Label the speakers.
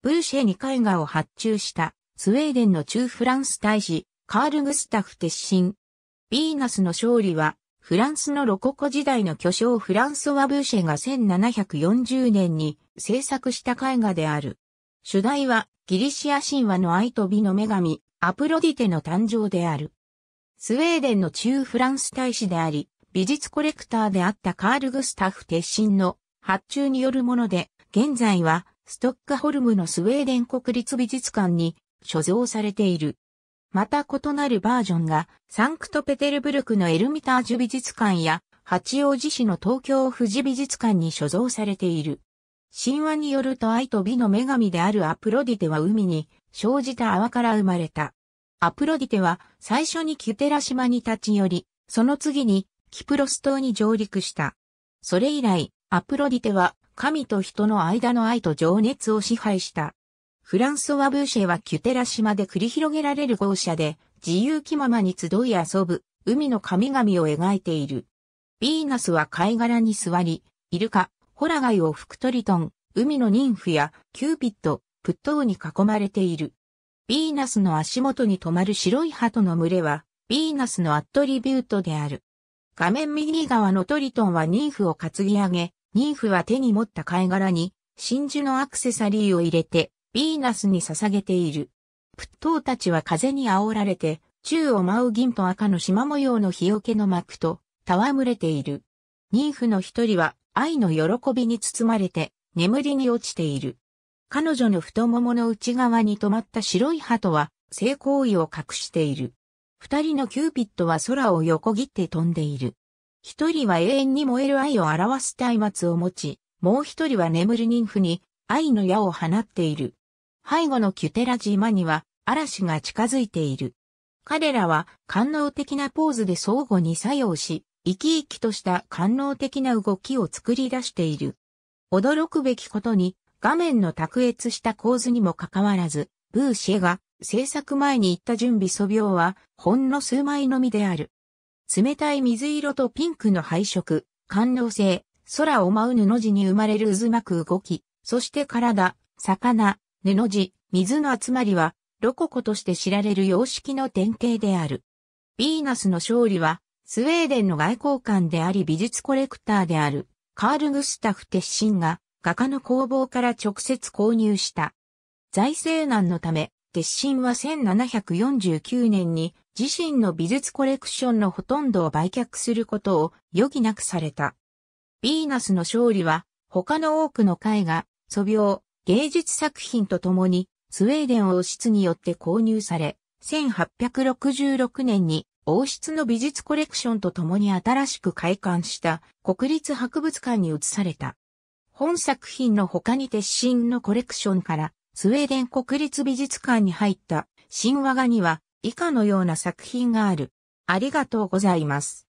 Speaker 1: ブーシェに絵画を発注したスウェーデンの中フランス大使、カール・グスタフ鉄心。ヴィーナスの勝利は、フランスのロココ時代の巨匠フランソワ・ブーシェが1740年に制作した絵画である。主題は、ギリシア神話の愛と美の女神、アプロディテの誕生である。スウェーデンの中フランス大使であり、美術コレクターであったカール・グスタフ鉄心の発注によるもので、現在はストックホルムのスウェーデン国立美術館に所蔵されている。また異なるバージョンがサンクトペテルブルクのエルミタージュ美術館や八王子市の東京富士美術館に所蔵されている。神話によると愛と美の女神であるアプロディテは海に生じた泡から生まれた。アプロディテは最初にキュテラ島に立ち寄り、その次にキプロス島に上陸した。それ以来、アプロディテは神と人の間の愛と情熱を支配した。フランソワ・ブーシェはキュテラ島で繰り広げられる豪舎で、自由気ままに集い遊ぶ、海の神々を描いている。ヴィーナスは貝殻に座り、イルカ、ホラガイを吹くトリトン、海のニンフやキューピッド、プットウに囲まれている。ヴィーナスの足元に止まる白い鳩の群れは、ヴィーナスのアットリビュートである。画面右側のトリトンはニンフを担ぎ上げ、妊婦は手に持った貝殻に真珠のアクセサリーを入れてヴィーナスに捧げている。トーたちは風に煽られて宙を舞う銀と赤の縞模様の日よけの幕と戯れている。妊婦の一人は愛の喜びに包まれて眠りに落ちている。彼女の太ももの内側に止まった白い鳩は性行為を隠している。二人のキューピッドは空を横切って飛んでいる。一人は永遠に燃える愛を表す松明を持ち、もう一人は眠る妊婦に愛の矢を放っている。背後のキュテラ島には嵐が近づいている。彼らは官能的なポーズで相互に作用し、生き生きとした官能的な動きを作り出している。驚くべきことに画面の卓越した構図にもかかわらず、ブーシェが制作前に言った準備素描はほんの数枚のみである。冷たい水色とピンクの配色、官能性、空を舞う布地に生まれる渦巻く動き、そして体、魚、布地、水の集まりは、ロココとして知られる様式の典型である。ヴィーナスの勝利は、スウェーデンの外交官であり美術コレクターである、カール・グスタフ・鉄心が、画家の工房から直接購入した。財政難のため、鉄心は1749年に自身の美術コレクションのほとんどを売却することを余儀なくされた。ヴィーナスの勝利は他の多くの絵画、素描、芸術作品とともにスウェーデン王室によって購入され、1866年に王室の美術コレクションとともに新しく開館した国立博物館に移された。本作品の他に鉄心のコレクションからスウェーデン国立美術館に入った神話画には以下のような作品がある。ありがとうございます。